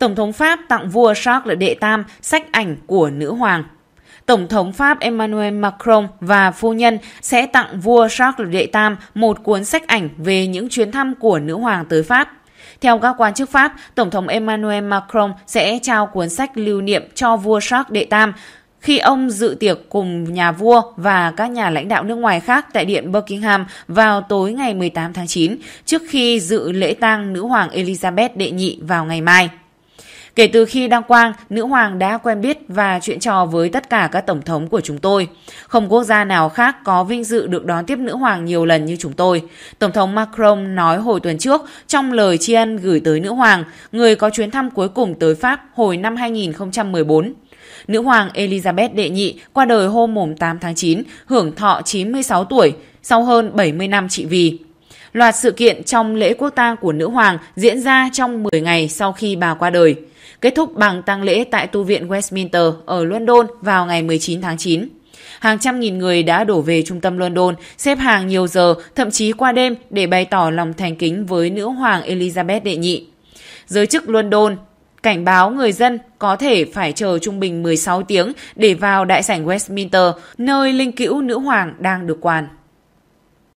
Tổng thống Pháp tặng vua Charles đệ tam sách ảnh của nữ hoàng. Tổng thống Pháp Emmanuel Macron và phu nhân sẽ tặng vua Charles đệ tam một cuốn sách ảnh về những chuyến thăm của nữ hoàng tới Pháp. Theo các quan chức Pháp, Tổng thống Emmanuel Macron sẽ trao cuốn sách lưu niệm cho vua Charles đệ tam khi ông dự tiệc cùng nhà vua và các nhà lãnh đạo nước ngoài khác tại Điện Buckingham vào tối ngày 18 tháng 9 trước khi dự lễ tang nữ hoàng Elizabeth đệ nhị vào ngày mai. Kể từ khi đăng quang, nữ hoàng đã quen biết và chuyện trò với tất cả các tổng thống của chúng tôi. Không quốc gia nào khác có vinh dự được đón tiếp nữ hoàng nhiều lần như chúng tôi. Tổng thống Macron nói hồi tuần trước trong lời tri ân gửi tới nữ hoàng, người có chuyến thăm cuối cùng tới Pháp hồi năm 2014. Nữ hoàng Elizabeth đệ nhị qua đời hôm 8 tháng 9, hưởng thọ 96 tuổi, sau hơn 70 năm trị vì. Loạt sự kiện trong lễ quốc tang của nữ hoàng diễn ra trong 10 ngày sau khi bà qua đời kết thúc bằng tang lễ tại tu viện Westminster ở London vào ngày 19 tháng 9. Hàng trăm nghìn người đã đổ về trung tâm London, xếp hàng nhiều giờ, thậm chí qua đêm để bày tỏ lòng thành kính với nữ hoàng Elizabeth đệ nhị. Giới chức London cảnh báo người dân có thể phải chờ trung bình 16 tiếng để vào đại sảnh Westminster, nơi linh cữu nữ hoàng đang được quản.